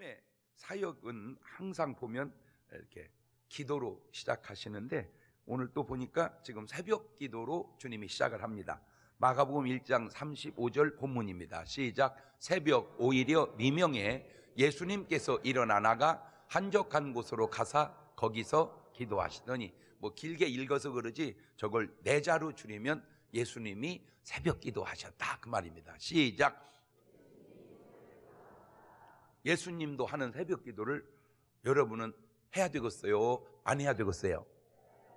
주의 사역은 항상 보면 이렇게 기도로 시작하시는데 오늘 또 보니까 지금 새벽 기도로 주님이 시작을 합니다. 마가복음 1장 35절 본문입니다. 시작 새벽 오히려 미명에 예수님께서 일어나 나가 한적한 곳으로 가사 거기서 기도하시더니 뭐 길게 읽어서 그러지 저걸 네 자로 줄이면 예수님이 새벽 기도하셨다 그 말입니다. 시작 예수님도 하는 새벽 기도를 여러분은 해야 되겠어요? 안 해야 되겠어요?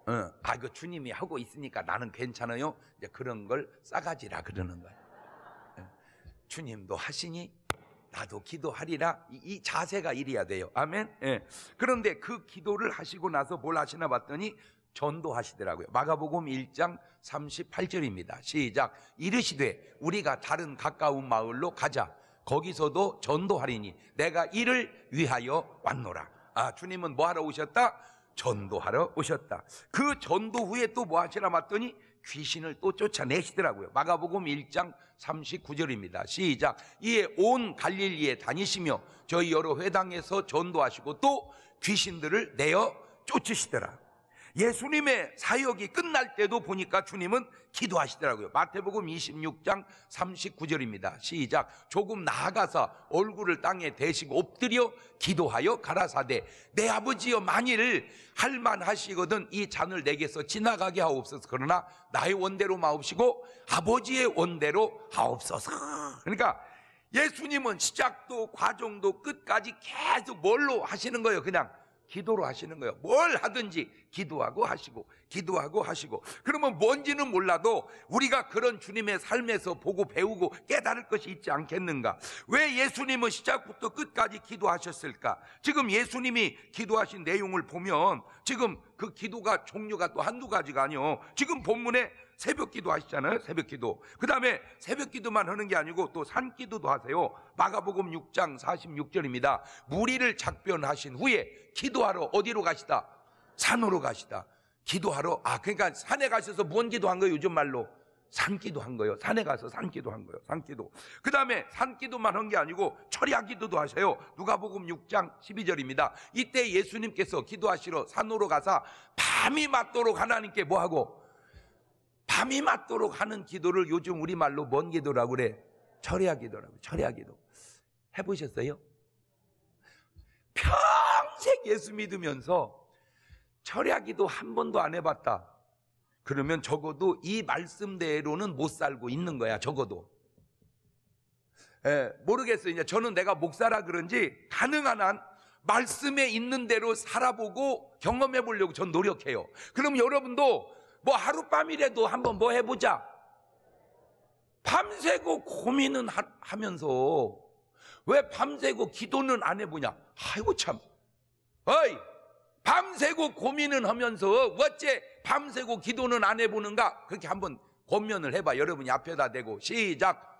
어, 아, 그 주님이 하고 있으니까 나는 괜찮아요? 이제 그런 걸 싸가지라 그러는 거예요. 주님도 하시니 나도 기도하리라 이, 이, 자세가 이래야 돼요. 아멘. 예. 그런데 그 기도를 하시고 나서 뭘 하시나 봤더니 전도하시더라고요. 마가복음 1장 38절입니다. 시작. 이르시되 우리가 다른 가까운 마을로 가자. 거기서도 전도하리니 내가 이를 위하여 왔노라. 아, 주님은 뭐 하러 오셨다? 전도하러 오셨다. 그 전도 후에 또 뭐 하시라 봤더니 귀신을 또 쫓아내시더라고요. 마가복음 1장 39절입니다. 시작. 이에 온 갈릴리에 다니시며 저희 여러 회당에서 전도하시고 또 귀신들을 내어 쫓으시더라. 예수님의 사역이 끝날 때도 보니까 주님은 기도하시더라고요. 마태복음 26장 39절입니다. 시작. 조금 나아가서 얼굴을 땅에 대시고 엎드려 기도하여 가라사대. 내 아버지여 만일 할만하시거든 이 잔을 내게서 지나가게 하옵소서. 그러나 나의 원대로 마옵시고 아버지의 원대로 하옵소서. 그러니까 예수님은 시작도 과정도 끝까지 계속 뭘로 하시는 거예요. 그냥 기도로 하시는 거예요. 뭘 하든지 기도하고 하시고, 기도하고 하시고. 그러면 뭔지는 몰라도 우리가 그런 주님의 삶에서 보고 배우고 깨달을 것이 있지 않겠는가? 왜 예수님은 시작부터 끝까지 기도하셨을까? 지금 예수님이 기도하신 내용을 보면 지금 그 기도가 종류가 또 한두 가지가 아니요. 지금 본문에 새벽 기도 하시잖아요. 새벽 기도. 그 다음에 새벽 기도만 하는 게 아니고 또 산 기도도 하세요. 마가복음 6장 46절입니다. 무리를 작변하신 후에 기도하러 어디로 가시다? 산으로 가시다. 기도하러. 아, 그러니까 산에 가셔서 뭔 기도한 거예요. 요즘 말로. 산기도 한 거예요. 산에 가서 산기도 한 거예요. 산기도. 그 다음에 산기도만 한 게 아니고 철야기도도 하세요 누가복음 6장 12절입니다. 이때 예수님께서 기도하시러 산으로 가서 밤이 맞도록 하나님께 뭐하고 밤이 맞도록 하는 기도를 요즘 우리말로 뭔 기도라고 그래? 철야 기도라고. 철야 기도. 해보셨어요? 평생 예수 믿으면서 철야 기도 한 번도 안 해봤다. 그러면 적어도 이 말씀대로는 못 살고 있는 거야, 적어도. 에, 예, 모르겠어요. 이제 저는 내가 목사라 그런지 가능한 한 말씀에 있는 대로 살아보고 경험해 보려고 전 노력해요. 그럼 여러분도 뭐 하룻밤이라도 한번 뭐 해보자. 밤새고 고민은 하, 하면서 왜 밤새고 기도는 안 해보냐? 아이고 참. 어이! 밤새고 고민은 하면서 어째 밤새고 기도는 안 해보는가? 그렇게 한번 고면을 해봐. 여러분이 앞에다 대고 시작.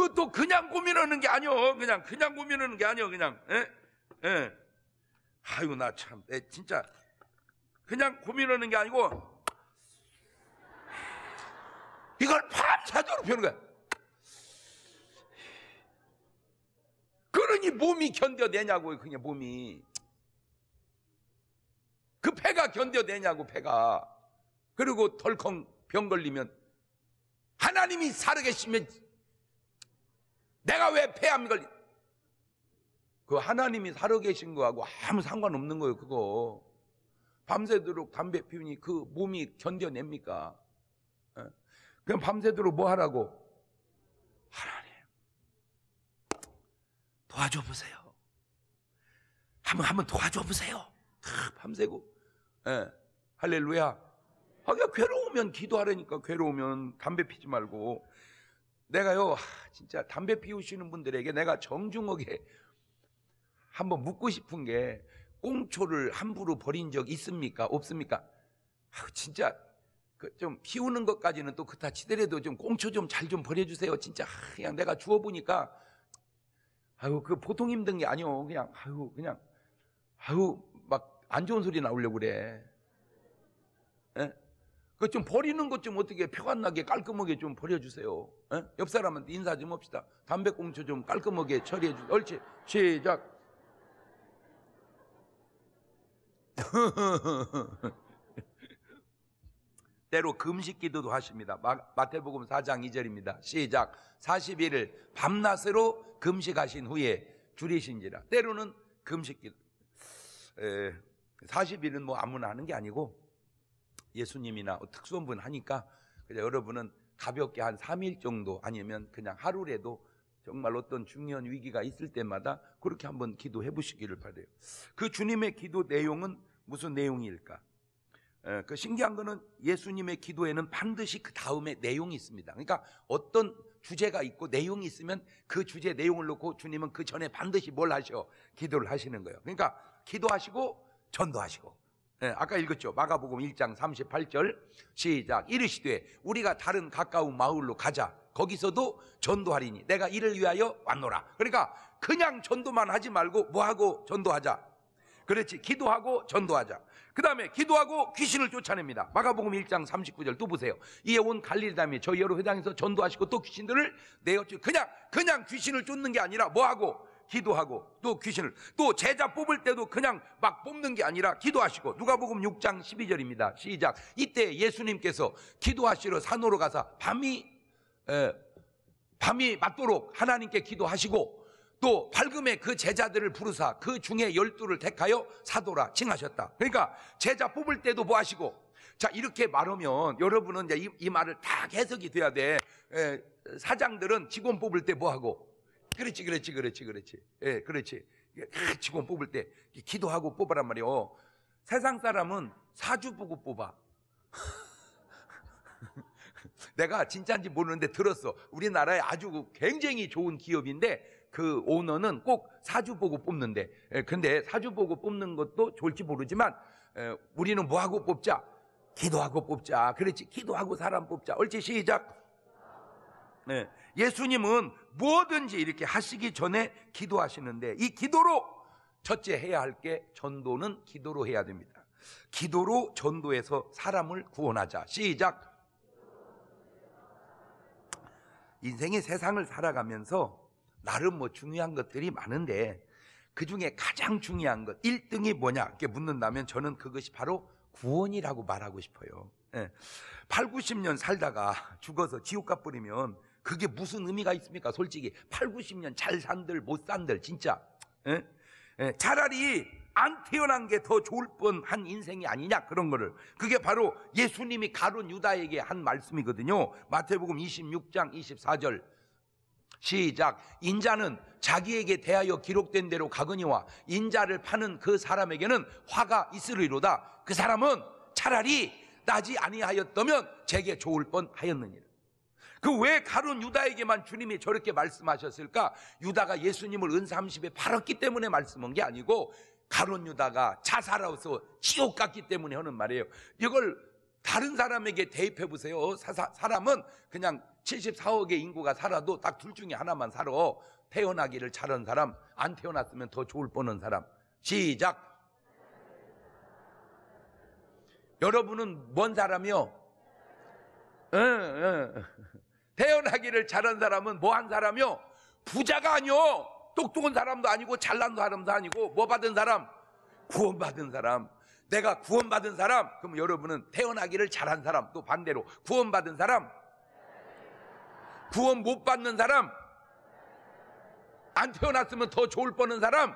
그것도 그냥 고민하는 게 아니오. 그냥, 그냥 고민하는 게 아니오. 그냥, 에? 예? 에. 예. 아유, 나 참. 에, 진짜. 그냥 고민하는 게 아니고, 이걸 밤새도록 펴는 거야. 그러니 몸이 견뎌내냐고요, 그냥 몸이. 그 폐가 견뎌내냐고, 폐가. 그리고 덜컹 병 걸리면, 하나님이 살아계시면 내가 왜 폐암 걸린? 그 하나님이 살아계신 거하고 아무 상관없는 거예요, 그거. 밤새도록 담배 피우니 그 몸이 견뎌냅니까? 어? 그럼 밤새도록 뭐 하라고? 하나님, 도와줘 보세요. 한번, 한번 도와줘 보세요. 밤새고. 예, 할렐루야. 아, 괴로우면 기도하라니까, 괴로우면 담배 피지 말고. 내가요, 진짜 담배 피우시는 분들에게 내가 정중하게 한번 묻고 싶은 게 꽁초를 함부로 버린 적 있습니까? 없습니까? 아, 진짜 그 좀 피우는 것까지는 또 그다 치더라도 좀 꽁초 좀 잘좀 좀 버려주세요. 진짜 그냥 내가 주워 보니까 아유 그 보통 힘든 게 아니오. 그냥 아유 그냥 아유 막 안 좋은 소리 나오려고 그래. 에? 그좀 버리는 것 좀 어떻게 표안 나게 깔끔하게 좀 버려주세요. 에? 예? 옆 사람한테 인사 좀 합시다. 담배꽁초 좀 깔끔하게 처리해 주세요. 옳지. 시작. 때로 금식 기도도 하십니다. 마태복음 4장 2절입니다. 시작. 4 1일 밤낮으로 금식하신 후에 줄이신지라. 때로는 금식 기도. 에, 40일은 뭐 아무나 하는 게 아니고 예수님이나 특수한 분 하니까 그냥 여러분은 가볍게 한 3일 정도 아니면 그냥 하루라도 정말 어떤 중요한 위기가 있을 때마다 그렇게 한번 기도해 보시기를 바래요. 그 주님의 기도 내용은 무슨 내용일까? 그 신기한 거는 예수님의 기도에는 반드시 그 다음에 내용이 있습니다. 그러니까 어떤 주제가 있고 내용이 있으면 그 주제 내용을 놓고 주님은 그 전에 반드시 뭘 하셔? 기도를 하시는 거예요. 그러니까 기도하시고 전도하시고 예, 아까 읽었죠. 마가복음 1장 38절 시작. 이르시되 우리가 다른 가까운 마을로 가자. 거기서도 전도하리니 내가 이를 위하여 왔노라. 그러니까 그냥 전도만 하지 말고 뭐하고 전도하자. 그렇지. 기도하고 전도하자. 그 다음에 기도하고 귀신을 쫓아냅니다. 마가복음 1장 39절 또 보세요. 이에 온 갈릴담이 저희 여러 회당에서 전도하시고 또 귀신들을 내어 그냥 그냥 귀신을 쫓는 게 아니라 뭐하고 기도하고 또 귀신을 또 제자 뽑을 때도 그냥 막 뽑는 게 아니라 기도하시고 누가복음 6장 12절입니다. 시작. 이때 예수님께서 기도하시러 산으로 가서 밤이 에, 밤이 맞도록 하나님께 기도하시고 또 밝음에 그 제자들을 부르사 그 중에 열두를 택하여 사도라 칭하셨다. 그러니까 제자 뽑을 때도 뭐 하시고 자 이렇게 말하면 여러분은 이제 이, 이 말을 다 해석이 돼야 돼. 에, 사장들은 직원 뽑을 때 뭐 하고 그렇지, 그렇지, 그렇지, 그렇지. 예, 그렇지. 아, 직원 뽑을 때 기도하고 뽑으란 말이오 세상 사람은 사주 보고 뽑아. 내가 진짜인지 모르는데 들었어. 우리나라에 아주 굉장히 좋은 기업인데 그 오너는 꼭 사주 보고 뽑는데. 예, 근데 사주 보고 뽑는 것도 좋을지 모르지만 예, 우리는 뭐하고 뽑자? 기도하고 뽑자. 그렇지. 기도하고 사람 뽑자. 얼지 시작. 네. 예수님은 뭐든지 이렇게 하시기 전에 기도하시는데 이 기도로 첫째 해야 할 게 전도는 기도로 해야 됩니다. 기도로 전도해서 사람을 구원하자. 시작. 인생의 세상을 살아가면서 나름 뭐 중요한 것들이 많은데 그 중에 가장 중요한 것, 1등이 뭐냐? 이렇게 묻는다면 저는 그것이 바로 구원이라고 말하고 싶어요. 예. 8, 90년 살다가 죽어서 지옥 가버리면 그게 무슨 의미가 있습니까? 솔직히 8, 90년 잘 산들 못 산들 진짜 에? 예? 에, 예, 차라리 안 태어난 게 더 좋을 뻔한 인생이 아니냐 그런 거를 그게 바로 예수님이 가론 유다에게 한 말씀이거든요. 마태복음 26장 24절 시작 인자는 자기에게 대하여 기록된 대로 가거니와 인자를 파는 그 사람에게는 화가 있으리로다. 그 사람은 차라리 나지 아니하였다면 제게 좋을 뻔하였느니라. 그왜 가룟 유다에게만 주님이 저렇게 말씀하셨을까? 유다가 예수님을 은사 30에 팔았기 때문에 말씀한 게 아니고 가론 유다가 자살하고서 지옥 갔기 때문에 하는 말이에요. 이걸 다른 사람에게 대입해 보세요. 사람은 그냥 74억의 인구가 살아도 딱 둘 중에 하나만 살아. 태어나기를 잘한 사람, 안 태어났으면 더 좋을 뻔한 사람. 시작. 여러분은 뭔 사람이요? 응, 응. 태어나기를 잘한 사람은 뭐한 사람이요? 부자가 아니요. 똑똑한 사람도 아니고 잘난 사람도 아니고 뭐 받은 사람? 구원받은 사람. 내가 구원받은 사람. 그럼 여러분은 태어나기를 잘한 사람. 또 반대로 구원받은 사람. 구원 못 받는 사람. 안 태어났으면 더 좋을 뻔한 사람.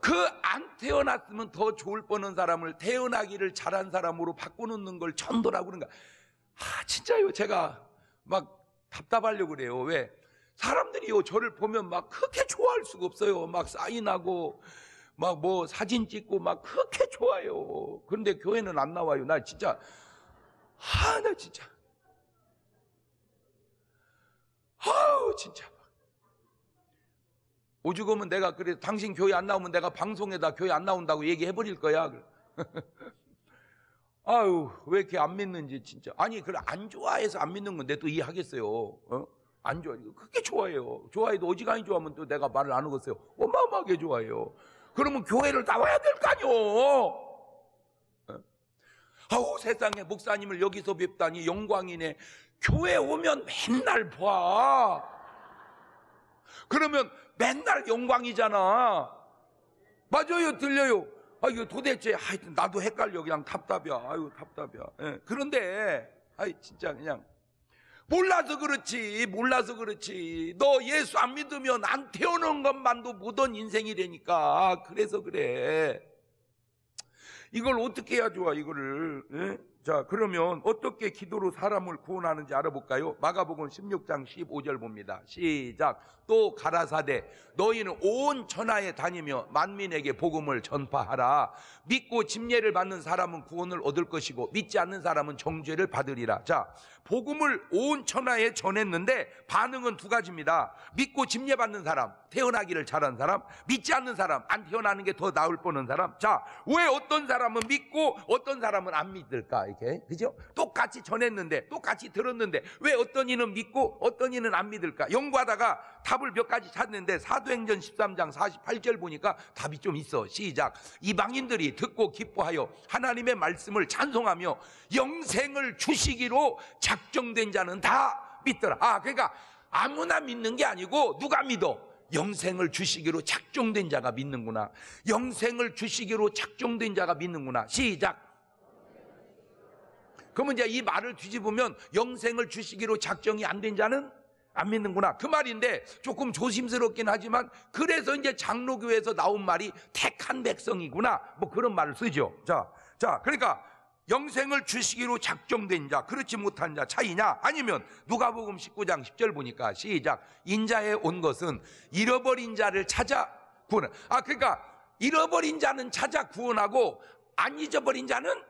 그 안 태어났으면 더 좋을 뻔한 사람을 태어나기를 잘한 사람으로 바꿔놓는 걸 전도라고 그런가. 아, 진짜요. 제가 막 답답하려고 그래요. 왜? 사람들이요, 저를 보면 막 그렇게 좋아할 수가 없어요. 막 사인하고, 막 뭐 사진 찍고, 막 그렇게 좋아요. 그런데 교회는 안 나와요. 나 진짜, 아, 나 진짜. 아우, 진짜. 오죽하면 내가 그래 당신 교회 안 나오면 내가 방송에다 교회 안 나온다고 얘기해 버릴 거야. 아유, 왜 이렇게 안 믿는지 진짜. 아니, 그걸 안 좋아해서 안 믿는 건데 또 이해하겠어요. 어? 안 좋아해. 그게 좋아해요. 좋아해도 오지간히 좋아하면 또 내가 말을 안 하겠어요. 어마어마하게 좋아해요. 그러면 교회를 나와야 될 거 아니오. 어? 아우, 세상에 목사님을 여기서 뵙다니 영광이네. 교회 오면 맨날 봐. 그러면 맨날 영광이잖아. 맞아요, 들려요. 아, 이거 도대체, 하여튼 나도 헷갈려. 그냥 답답이야. 아유, 답답이야. 예. 그런데, 아이, 진짜 그냥. 몰라서 그렇지. 몰라서 그렇지. 너 예수 안 믿으면 안 태어난 것만도 못한 인생이라니까. 그래서 그래. 이걸 어떻게 해야 좋아, 이거를. 예? 자, 그러면 어떻게 기도로 사람을 구원하는지 알아볼까요? 마가복음 16장 15절 봅니다. 시작. 또 가라사대 너희는 온 천하에 다니며 만민에게 복음을 전파하라. 믿고 집례를 받는 사람은 구원을 얻을 것이고 믿지 않는 사람은 정죄를 받으리라. 자, 복음을 온 천하에 전했는데 반응은 두 가지입니다. 믿고 집례 받는 사람, 태어나기를 잘한 사람, 믿지 않는 사람, 안 태어나는 게 더 나을 뻔한 사람. 자, 왜 어떤 사람은 믿고 어떤 사람은 안 믿을까? 이렇게. 그죠? 똑같이 전했는데, 똑같이 들었는데, 왜 어떤 이는 믿고 어떤 이는 안 믿을까? 연구하다가 답을 몇 가지 찾는데, 사도행전 13장 48절 보니까 답이 좀 있어. 시작. 이방인들이 듣고 기뻐하여 하나님의 말씀을 찬송하며 영생을 주시기로 작정된 자는 다 믿더라. 아, 그러니까 아무나 믿는 게 아니고 누가 믿어? 영생을 주시기로 작정된 자가 믿는구나. 영생을 주시기로 작정된 자가 믿는구나. 시작. 그러면 이제 이 말을 뒤집으면 영생을 주시기로 작정이 안 된 자는 안 믿는구나. 그 말인데 조금 조심스럽긴 하지만 그래서 이제 장로교에서 나온 말이 택한 백성이구나. 뭐 그런 말을 쓰죠. 자, 자, 그러니까 영생을 주시기로 작정된 자, 그렇지 못한 자 차이냐? 아니면 누가복음 19장 10절 보니까 시작 인자에 온 것은 잃어버린 자를 찾아 구원. 아, 그러니까 잃어버린 자는 찾아 구원하고 안 잊어버린 자는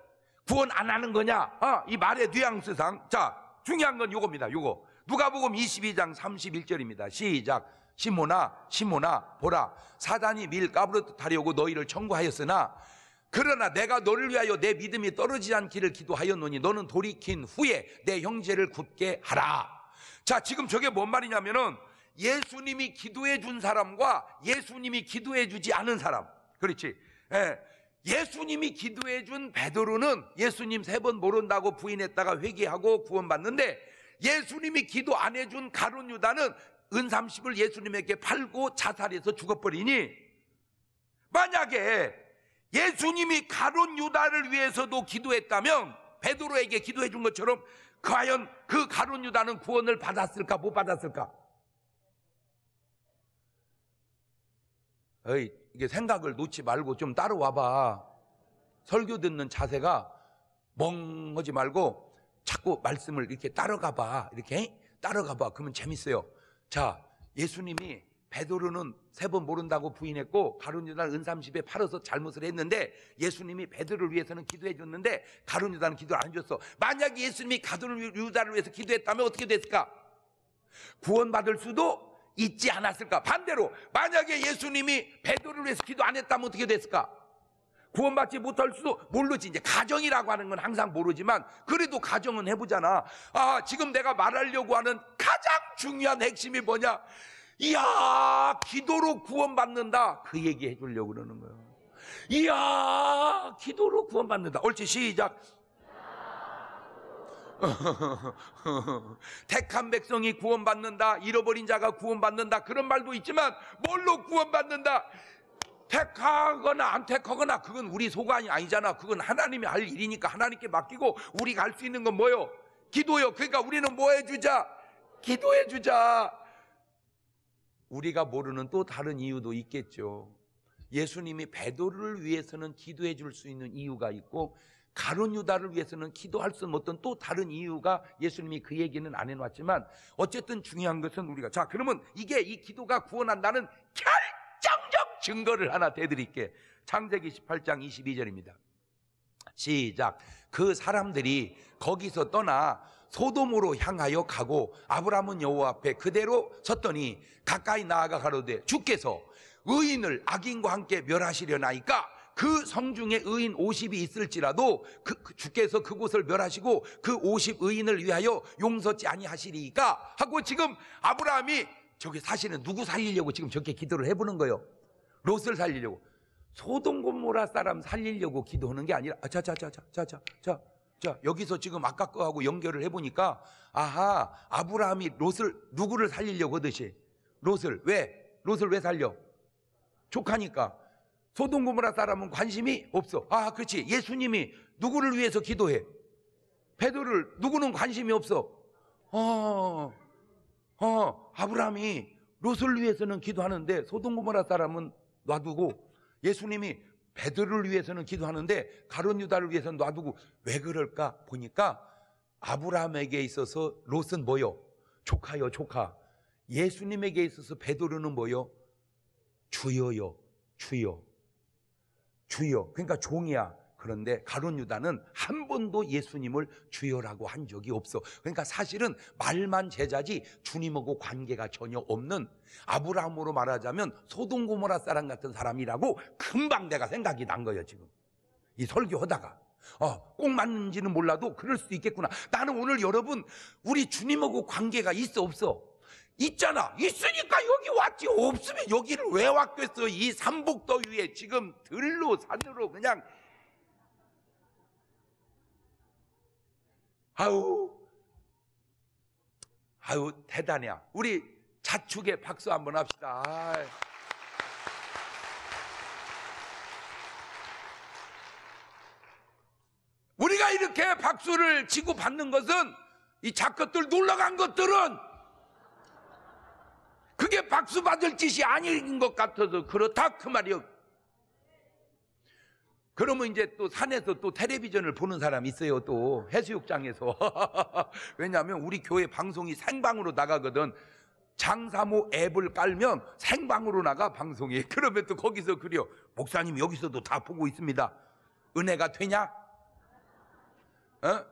구원 안 하는 거냐? 어, 이 말의 뉘앙스상. 자, 중요한 건 요겁니다. 요거. 누가복음 22장 31절입니다. 시작. 시모나 시모나 보라 사단이 밀 까부르듯 하려고 너희를 청구하였으나 그러나 내가 너를 위하여 내 믿음이 떨어지지 않기를 기도하였노니 너는 돌이킨 후에 내 형제를 굳게 하라. 자, 지금 저게 뭔 말이냐면은 예수님이 기도해 준 사람과 예수님이 기도해 주지 않은 사람. 그렇지. 예. 예수님이 기도해 준 베드로는 예수님 세 번 모른다고 부인했다가 회개하고 구원받는데 예수님이 기도 안 해준 가룟 유다는 은삼십을 예수님에게 팔고 자살해서 죽어버리니 만약에 예수님이 가룟 유다를 위해서도 기도했다면 베드로에게 기도해 준 것처럼 과연 그 가룟 유다는 구원을 받았을까 못 받았을까? 어이 이게 생각을 놓지 말고 좀따로와봐 설교 듣는 자세가 멍하지 말고 자꾸 말씀을 이렇게 따라가봐. 이렇게 따라가봐. 그러면 재밌어요. 자, 예수님이 베드로는 세 번 모른다고 부인했고 가룟유다 은삼십에 팔아서 잘못을 했는데 예수님이 베드로를 위해서는 기도해 줬는데 가룟유다는 기도를 안 줬어. 만약 예수님이 가룟유다를 위해서 기도했다면 어떻게 됐을까? 구원받을 수도 있지 않았을까? 반대로 만약에 예수님이 베드로를 위해서 기도 안 했다면 어떻게 됐을까? 구원받지 못할 수도 모르지. 이제 가정이라고 하는 건 항상 모르지만 그래도 가정은 해보잖아. 아 지금 내가 말하려고 하는 가장 중요한 핵심이 뭐냐? 이야 기도로 구원받는다. 그 얘기 해주려고 그러는 거야 이야 기도로 구원받는다. 옳지 시작. 택한 백성이 구원받는다. 잃어버린 자가 구원받는다. 그런 말도 있지만 뭘로 구원받는다? 택하거나 안 택하거나 그건 우리 소관이 아니잖아. 그건 하나님이 할 일이니까 하나님께 맡기고 우리가 할 수 있는 건 뭐요? 기도요. 그러니까 우리는 뭐 해주자? 기도해주자. 우리가 모르는 또 다른 이유도 있겠죠. 예수님이 배도를 위해서는 기도해 줄 수 있는 이유가 있고 가론 유다를 위해서는 기도할 수 없던 또 다른 이유가 예수님이 그 얘기는 안 해놨지만 어쨌든 중요한 것은 우리가 자 그러면 이게 이 기도가 구원한다는 결정적 증거를 하나 대드릴게 창세기 18장 22절입니다 시작 그 사람들이 거기서 떠나 소돔으로 향하여 가고 아브라함은 여호와 앞에 그대로 섰더니 가까이 나아가 가로되 주께서 의인을 악인과 함께 멸하시려나이까 그 성중에 의인 50이 있을지라도 그, 그, 주께서 그곳을 멸하시고 그 50 의인을 위하여 용서치 아니하시리까 하고 지금 아브라함이 저게 사실은 누구 살리려고 지금 저렇게 기도를 해보는 거예요. 롯을 살리려고. 소동 곰모라 사람 살리려고 기도하는 게 아니라 자 자 자 자 자자자 아, 자, 여기서 지금 아까 거하고 연결을 해보니까, 아하, 아브라함이 롯을, 누구를 살리려고 하듯이. 롯을, 왜? 롯을 왜 살려? 족하니까. 소동고모라 사람은 관심이 없어. 아, 그렇지. 예수님이 누구를 위해서 기도해? 베드로를 누구는 관심이 없어. 어, 어, 아브라함이 롯을 위해서는 기도하는데 소동고모라 사람은 놔두고 예수님이 베드로를 위해서는 기도하는데 가론 유다를 위해서는 놔두고 왜 그럴까 보니까 아브라함에게 있어서 롯은 뭐요? 조카요, 조카. 예수님에게 있어서 베드로는 뭐요? 주여요, 주여. 주여. 그러니까 종이야. 그런데 가론 유다는 한 번도 예수님을 주여라고 한 적이 없어. 그러니까 사실은 말만 제자지 주님하고 관계가 전혀 없는 아브라함으로 말하자면 소동 고모라 사람 같은 사람이라고 금방 내가 생각이 난 거예요, 지금. 이 설교하다가. 어, 꼭 맞는지는 몰라도 그럴 수 있겠구나. 나는 오늘 여러분 우리 주님하고 관계가 있어 없어? 있잖아. 있으니까 여기 왔지. 없으면 여기를 왜 왔겠어? 이 삼복도 위에 지금 들로 산으로 그냥 아우 아유 대단해 우리 자축에 박수 한번 합시다. 아유. 우리가 이렇게 박수를 치고 받는 것은 이 작것들 놀러간 것들은 이게 박수 받을 짓이 아닌 것 같아서 그렇다 그 말이요. 그러면 이제 또 산에서 또 텔레비전을 보는 사람 있어요. 또 해수욕장에서. 왜냐하면 우리 교회 방송이 생방으로 나가거든. 장사모 앱을 깔면 생방으로 나가 방송이. 그러면 또 거기서 그려. 목사님 여기서도 다 보고 있습니다. 은혜가 되냐? 어?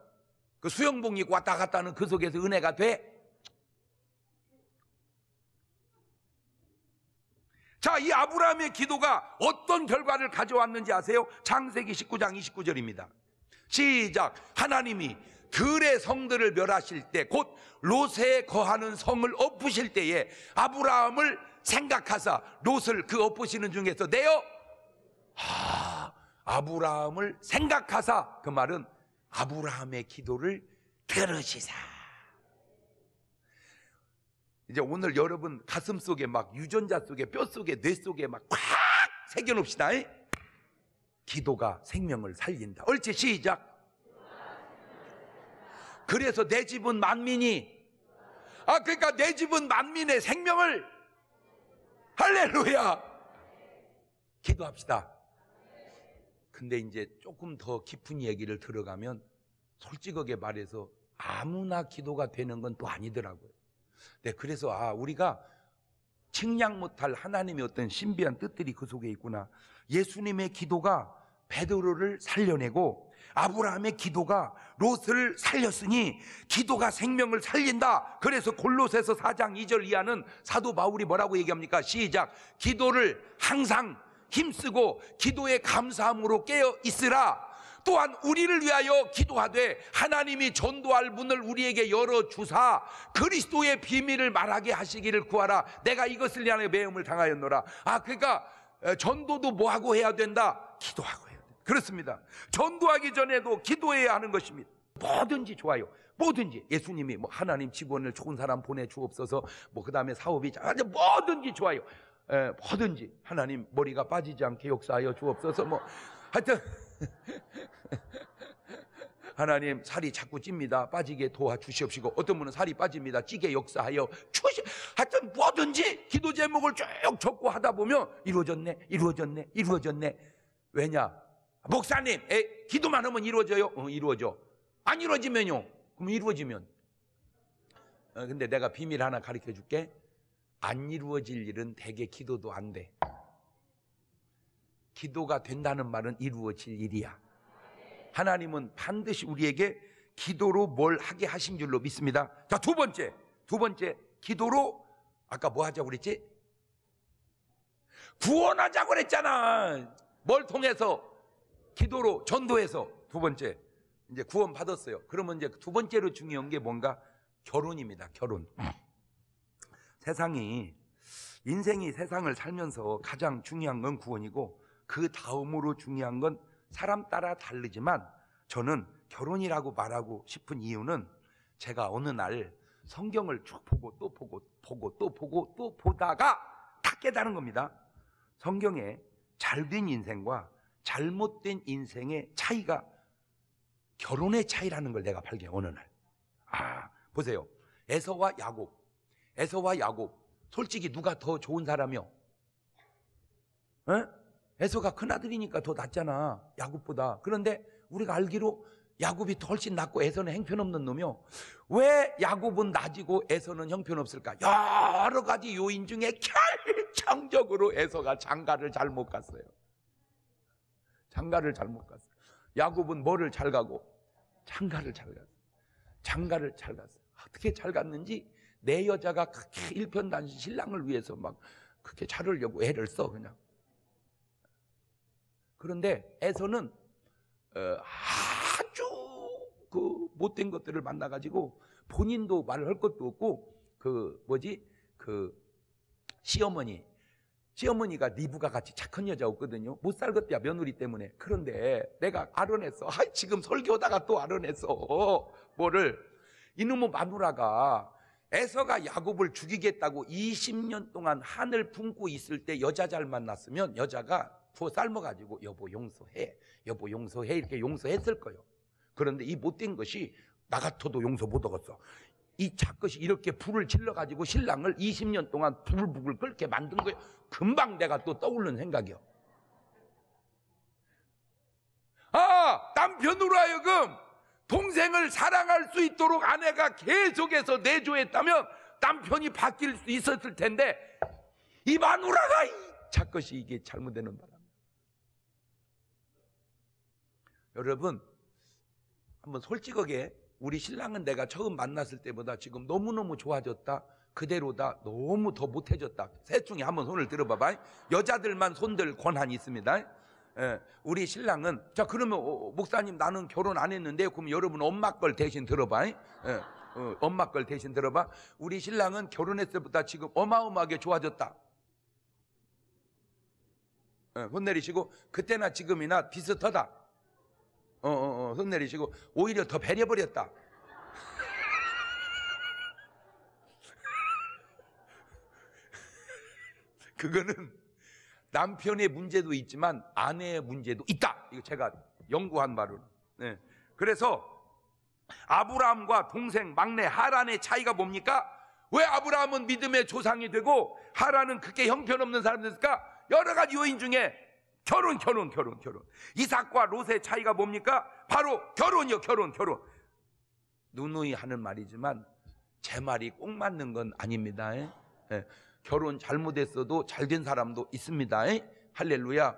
그 수영복 입고 왔다 갔다 하는 그 속에서 은혜가 돼? 자, 이 아브라함의 기도가 어떤 결과를 가져왔는지 아세요? 창세기 19장 29절입니다. 시작. 하나님이 들의 성들을 멸하실 때, 곧 롯에 거하는 성을 엎으실 때에 아브라함을 생각하사 롯을 그 엎으시는 중에서 내어 하, 아브라함을 생각하사 그 말은 아브라함의 기도를 들으시사. 이제 오늘 여러분 가슴 속에 막 유전자 속에 뼈 속에 뇌 속에 막꽉 새겨놓읍시다. 기도가 생명을 살린다. 얼치 시작. 그래서 내 집은 만민이 아 그러니까 내 집은 만민의 생명을 할렐루야. 기도합시다. 근데 이제 조금 더 깊은 얘기를 들어가면 솔직하게 말해서 아무나 기도가 되는 건 또 아니더라고요. 네, 그래서 아, 우리가 측량 못할 하나님의 어떤 신비한 뜻들이 그 속에 있구나. 예수님의 기도가 베드로를 살려내고 아브라함의 기도가 롯을 살렸으니 기도가 생명을 살린다. 그래서 골로새서 4장 2절 이하는 사도 바울이 뭐라고 얘기합니까? 시작. 기도를 항상 힘쓰고 기도의 감사함으로 깨어 있으라. 또한 우리를 위하여 기도하되 하나님이 전도할 문을 우리에게 열어 주사 그리스도의 비밀을 말하게 하시기를 구하라. 내가 이것을 위하여 매음을 당하였노라. 아, 그러니까 전도도 뭐 하고 해야 된다? 기도하고 해야 된다. 그렇습니다. 전도하기 전에도 기도해야 하는 것입니다. 뭐든지 좋아요. 뭐든지 예수님이 뭐 하나님 직원을 좋은 사람 보내 주옵소서. 뭐 그다음에 사업이 뭐든지 좋아요. 에, 뭐든지 하나님 머리가 빠지지 않게 역사하여 주옵소서. 뭐 하여튼 하나님 살이 자꾸 찝니다. 빠지게 도와주시옵시고 어떤 분은 살이 빠집니다. 찌게 역사하여 추시 하여튼 뭐든지 기도 제목을 쭉 적고 하다 보면 이루어졌네. 이루어졌네. 이루어졌네. 왜냐? 목사님, 에, 기도만 하면 이루어져요? 어, 이루어져. 안 이루어지면요. 그럼 이루어지면. 어, 근데 내가 비밀 하나 가르쳐 줄게. 안 이루어질 일은 대개 기도도 안 돼. 기도가 된다는 말은 이루어질 일이야. 하나님은 반드시 우리에게 기도로 뭘 하게 하신 줄로 믿습니다. 자, 두 번째. 두 번째. 기도로 아까 뭐 하자고 그랬지? 구원하자고 그랬잖아. 뭘 통해서? 기도로, 전도해서. 두 번째. 이제 구원 받았어요. 그러면 이제 두 번째로 중요한 게 뭔가? 결혼입니다. 결혼. 세상이, 인생이 세상을 살면서 가장 중요한 건 구원이고, 그 다음으로 중요한 건 사람 따라 다르지만 저는 결혼이라고 말하고 싶은 이유는 제가 어느 날 성경을 쭉 보고 또 보고 보고 또 보고 또 보다가 다 깨달은 겁니다. 성경에 잘된 인생과 잘못된 인생의 차이가 결혼의 차이라는 걸 내가 발견 어느 날. 아, 보세요. 에서와 야곱. 에서와 야곱. 솔직히 누가 더 좋은 사람이요? 에? 에서가 큰아들이니까 더 낫잖아. 야곱보다. 그런데 우리가 알기로 야곱이 훨씬 낫고 에서는 행편없는 놈이요. 왜 야곱은 낮이고 에서는 형편없을까? 여러 가지 요인 중에 결정적으로 에서가 장가를 잘못 갔어요. 장가를 잘못 갔어요. 야곱은 뭐를 잘 가고? 장가를 잘 갔어요. 장가를 잘 갔어요. 어떻게 잘 갔는지 내 여자가 그렇게 일편단신 신랑을 위해서 막 그렇게 자르려고 애를 써 그냥. 그런데 에서는 어, 아주 그 못된 것들을 만나가지고 본인도 말을 할 것도 없고 그 뭐지 그 시어머니 시어머니가 리브가 같이 착한 여자 였거든요못 살겠대야 며느리 때문에. 그런데 내가 아론했어. 아이 지금 설교하다가 또 아론했어. 뭐를 이놈의 마누라가 에서가 야곱을 죽이겠다고 20년 동안 한을 품고 있을 때 여자 잘 만났으면 여자가 소 삶아가지고 여보 용서해 여보 용서해 이렇게 용서했을 거예요 그런데 이 못된 것이 나 같아도 용서 못하겠어 이 작것이 이렇게 불을 질러가지고 신랑을 20년 동안 부글부글 끓게 만든 거예요 금방 내가 또 떠오르는 생각이요 아 남편으로 하여금 동생을 사랑할 수 있도록 아내가 계속해서 내조했다면 남편이 바뀔 수 있었을 텐데 이 마누라가 이 작것이 이게 잘못되는 바람 여러분, 한번 솔직하게 우리 신랑은 내가 처음 만났을 때보다 지금 너무너무 좋아졌다. 그대로다. 너무 더 못해졌다. 셋 중에 한번 손을 들어봐봐. 여자들만 손들 권한이 있습니다. 예, 우리 신랑은 자 그러면 어, 어, 목사님 나는 결혼 안 했는데 그럼 여러분 엄마 걸 대신 들어봐. 예, 어, 엄마 걸 대신 들어봐. 우리 신랑은 결혼했을 때보다 지금 어마어마하게 좋아졌다. 예, 혼내리시고 그때나 지금이나 비슷하다. 어, 어, 어, 손 내리시고 오히려 더 배려버렸다. 그거는 남편의 문제도 있지만 아내의 문제도 있다. 이거 제가 연구한 바로는. 네. 그래서 아브라함과 동생 막내 하란의 차이가 뭡니까? 왜 아브라함은 믿음의 조상이 되고 하란은 그렇게 형편없는 사람이 됐을까? 여러 가지 요인 중에 결혼, 결혼, 결혼, 결혼. 이삭과 롯의 차이가 뭡니까? 바로 결혼이요, 결혼, 결혼. 누누이 하는 말이지만 제 말이 꼭 맞는 건 아닙니다. 에? 예? 예. 결혼 잘못했어도 잘 된 사람도 있습니다. 에? 예? 할렐루야.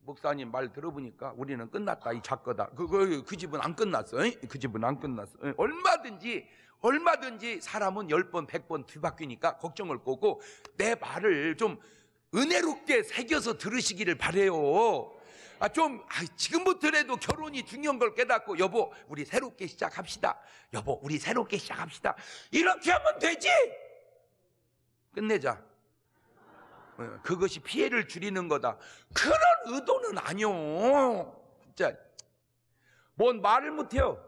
목사님 말 들어보니까 우리는 끝났다 이 작거다 그, 그, 그 집은 안 끝났어 그 집은 안 끝났어 얼마든지 얼마든지 사람은 10번 100번 뒤바뀌니까 걱정을 꼬고 내 말을 좀 은혜롭게 새겨서 들으시기를 바래요. 아, 좀, 아, 지금부터라도 결혼이 중요한 걸 깨닫고, 여보, 우리 새롭게 시작합시다. 여보, 우리 새롭게 시작합시다. 이렇게 하면 되지! 끝내자. 어, 그것이 피해를 줄이는 거다. 그런 의도는 아니오. 진짜. 뭔 말을 못해요.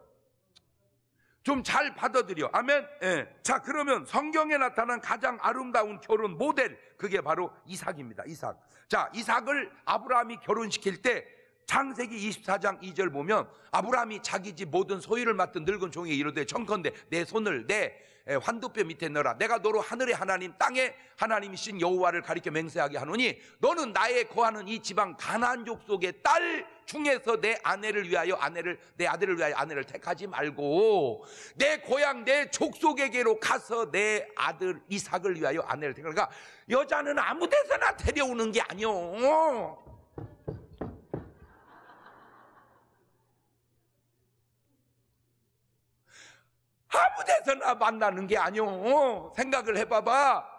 좀잘 받아들여. 아멘? 예. 자, 그러면 성경에 나타난 가장 아름다운 결혼 모델, 그게 바로 이삭입니다. 이삭. 자, 이삭을 아브라함이 결혼시킬 때 창세기 24장 2절 보면 아브라함이 자기 집 모든 소유를 맡은 늙은 종이 이르되 청컨대 내 손을 내 예, 환두뼈 밑에 넣어라 내가 너로 하늘의 하나님 땅의 하나님이신 여호와를 가리켜 맹세하게 하노니 너는 나의 거하는 이 지방 가난 족속의 딸 중에서 내 아내를 위하여 아내를 내 아들을 위하여 아내를 택하지 말고 내 고향 내 족속에게로 가서 내 아들 이삭을 위하여 아내를 택하라. 그러니까 여자는 아무 데서나 데려오는 게 아니오. 아무 데서나 만나는 게 아니오. 생각을 해봐봐.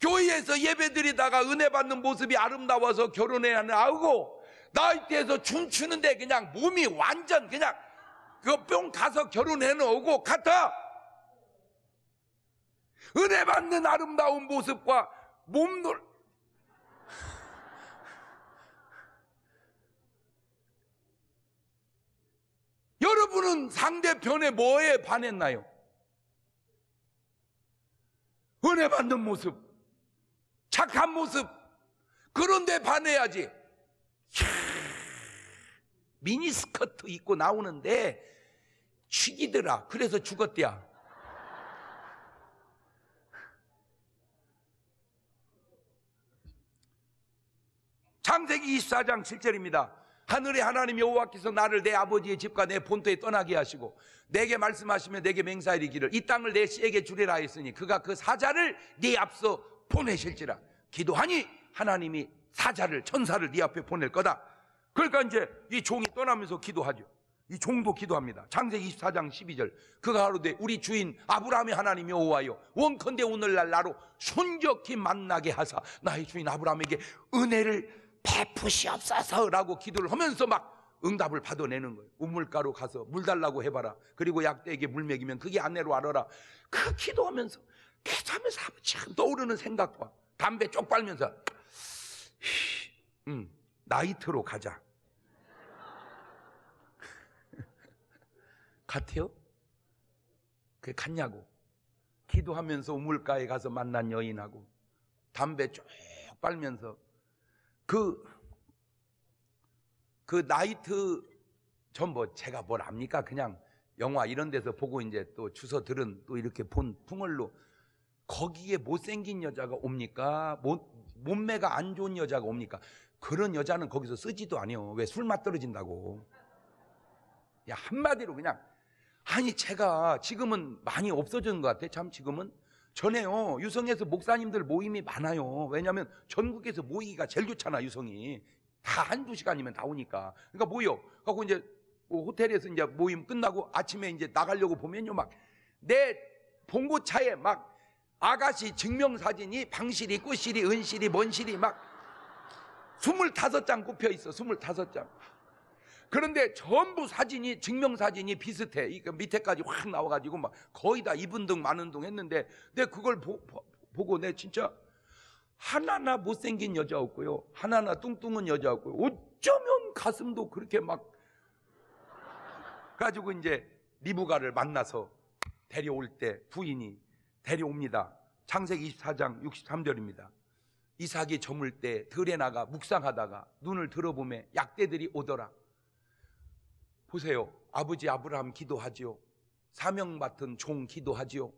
교회에서 예배 드리다가 은혜 받는 모습이 아름다워서 결혼해야 하는 아우고, 나이대에서 춤추는데 그냥 몸이 완전 그냥 그뿅 가서 결혼해 놓고 갔다 은혜 받는 아름다운 모습과 몸놀 여러분은 상대편의 뭐에 반했나요? 은혜 받는 모습, 착한 모습, 그런데 반해야지. 미니스커트 입고 나오는데 죽이더라. 그래서 죽었대야. 창세기 24장 7절입니다. 하늘의 하나님 여호와께서 나를 내 아버지의 집과 내 본토에 떠나게 하시고 내게 말씀하시며 내게 맹사이리기를 이 땅을 내 씨에게 주리라 했으니 그가 그 사자를 네 앞서 보내실지라 기도하니 하나님이 사자를 천사를 네 앞에 보낼 거다. 그러니까 이제 이 종이 떠나면서 기도하죠. 이 종도 기도합니다. 창세기 24장 12절. 그가 하루되 우리 주인 아브라함의 하나님이 오하여 원컨대 오늘날 나로 순적히 만나게 하사 나의 주인 아브라함에게 은혜를 베푸시옵소서라고 기도를 하면서 막 응답을 받아내는 거예요. 우물가로 가서 물 달라고 해봐라. 그리고 약대에게 물 먹이면 그게 아내로 알아라. 그 기도하면서 계도하면서참 떠오르는 생각과 담배 쪽 빨면서 음 나이트로 가자. 같아요? 그게 같냐고. 기도하면서 우물가에 가서 만난 여인하고 담배 쭉 빨면서 그, 그 나이트 전 뭐 제가 뭘 압니까? 그냥 영화 이런 데서 보고 이제 또 주서 들은 또 이렇게 본 풍월로 거기에 못생긴 여자가 옵니까? 못, 몸매가 안 좋은 여자가 옵니까? 그런 여자는 거기서 쓰지도 아니요. 왜 술맛 떨어진다고. 야, 한마디로 그냥 아니 제가 지금은 많이 없어진 것 같아. 참 지금은 전에요. 유성에서 목사님들 모임이 많아요. 왜냐하면 전국에서 모이기가 제일 좋잖아 유성이 다 한두 시간이면 다 오니까. 그러니까 모여. 하고 이제 뭐 호텔에서 이제 모임 끝나고 아침에 이제 나가려고 보면요 막내 봉고차에 막 아가씨 증명사진이 방실이 꽃실이 은실이 먼실이 막 25장 굽혀 있어. 25장. 그런데 전부 사진이 증명 사진이 비슷해. 이 밑에까지 확 나와가지고 막 거의 다 입은 등 많은 등 했는데, 내 그걸 보, 고내 진짜 하나나 못생긴 여자 없고요, 하나나 뚱뚱한 여자 없고요. 어쩌면 가슴도 그렇게 막 가지고 이제 리브가를 만나서 데려올 때 부인이 데려옵니다. 창세기 24장 63절입니다. 이삭이 저물 때 들에 나가 묵상하다가 눈을 들어보매 약대들이 오더라. 보세요. 아버지 아브라함 기도하지요. 사명 맡은 종 기도하지요.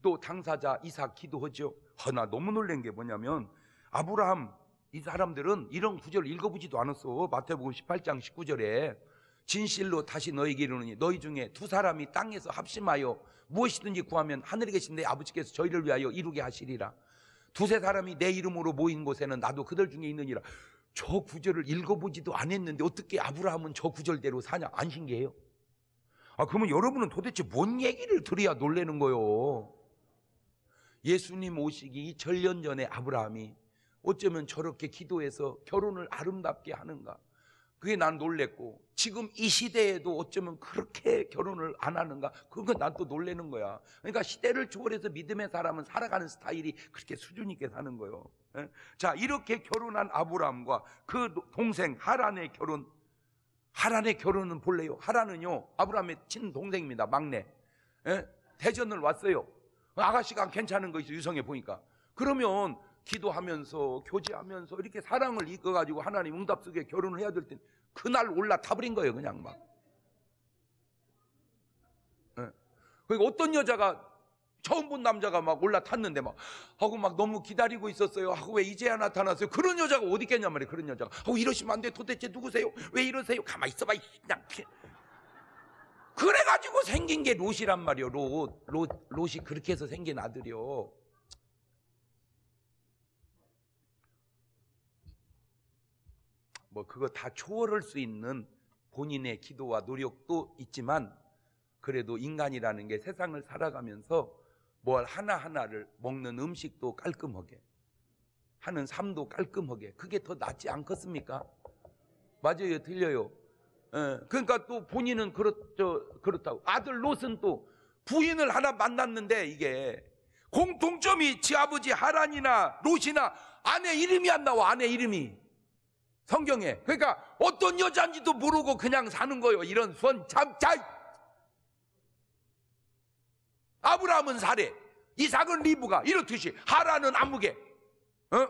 또 당사자 이삭 기도하지요. 허나 아, 너무 놀란 게 뭐냐면 아브라함 이 사람들은 이런 구절을 읽어보지도 않았어. 마태복음 18장 19절에 진실로 다시 너희에게 이르노니 너희 중에 두 사람이 땅에서 합심하여 무엇이든지 구하면 하늘에 계신 내 아버지께서 저희를 위하여 이루게 하시리라. 두세 사람이 내 이름으로 모인 곳에는 나도 그들 중에 있느니라. 저 구절을 읽어보지도 않았는데 어떻게 아브라함은 저 구절대로 사냐? 안 신기해요? 아, 그러면 여러분은 도대체 뭔 얘기를 들어야 놀라는 거요? 예수님 오시기 2000년 전에 아브라함이 어쩌면 저렇게 기도해서 결혼을 아름답게 하는가? 그게 난 놀랬고 지금 이 시대에도 어쩌면 그렇게 결혼을 안 하는가 그건 난또 놀래는 거야 그러니까 시대를 초월해서 믿음의 사람은 살아가는 스타일이 그렇게 수준 있게 사는 거예요 예? 자 이렇게 결혼한 아브라함과 그 동생 하란의 결혼 하란의 결혼은 볼래요 하란은요 아브라함의 친동생입니다 막내 예? 대전을 왔어요 아가씨가 괜찮은 거 있어 유성에 보니까 그러면 기도하면서 교제하면서 이렇게 사랑을 이끌어 가지고 하나님 응답 속에 결혼을 해야 될 땐 그날 올라타 버린 거예요, 그냥 막. 네. 그러니까 어떤 여자가 처음 본 남자가 막 올라탔는데 막 하고 막 너무 기다리고 있었어요. 하고 왜 이제야 나타났어요? 그런 여자가 어디 있겠냐 말이에요. 그런 여자가 하고 이러시면 안 돼. 도대체 누구세요? 왜 이러세요? 가만 있어봐. 그냥 그래가지고 생긴 게 롯이란 말이요. 롯, 롯, 롯이 그렇게 해서 생긴 아들이요. 뭐 그거 다 초월할 수 있는 본인의 기도와 노력도 있지만 그래도 인간이라는 게 세상을 살아가면서 뭘 하나하나를 먹는 음식도 깔끔하게 하는 삶도 깔끔하게 그게 더 낫지 않겠습니까? 맞아요 틀려요 예. 그러니까 또 본인은 그렇, 저, 그렇다고 아들 롯은 또 부인을 하나 만났는데 이게 공통점이 지 아버지 하란이나 롯이나 아내 이름이 안 나와 아내 이름이 성경에. 그러니까 어떤 여자인지도 모르고 그냥 사는 거예요. 이런 손참잘 아브라함은 사례, 이삭은 리브가 이렇듯이 하라는 암무에 어?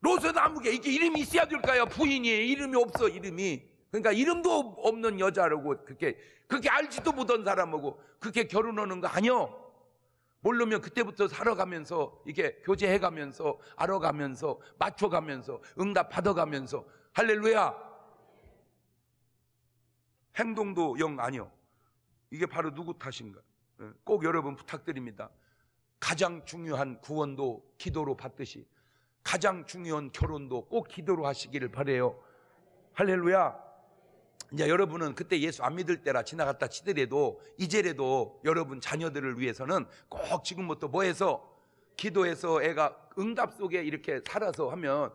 로스는 암무에 이게 이름이 있어야 될까요? 부인이 이름이 없어 이름이. 그러니까 이름도 없는 여자라고 그렇게 그렇게 알지도 못한 사람하고 그렇게 결혼하는 거 아니요. 모르면 그때부터 살아가면서 이게 교제해가면서 알아가면서 맞춰가면서 응답 받아가면서 할렐루야 행동도 영 아니요 이게 바로 누구 탓인가 예, 꼭 여러분 부탁드립니다 가장 중요한 구원도 기도로 받듯이 가장 중요한 결혼도 꼭 기도로 하시기를 바래요 할렐루야 이제 여러분은 그때 예수 안 믿을 때라 지나갔다 치더라도 이제라도 여러분 자녀들을 위해서는 꼭 지금부터 뭐 해서 기도해서 애가 응답 속에 이렇게 살아서 하면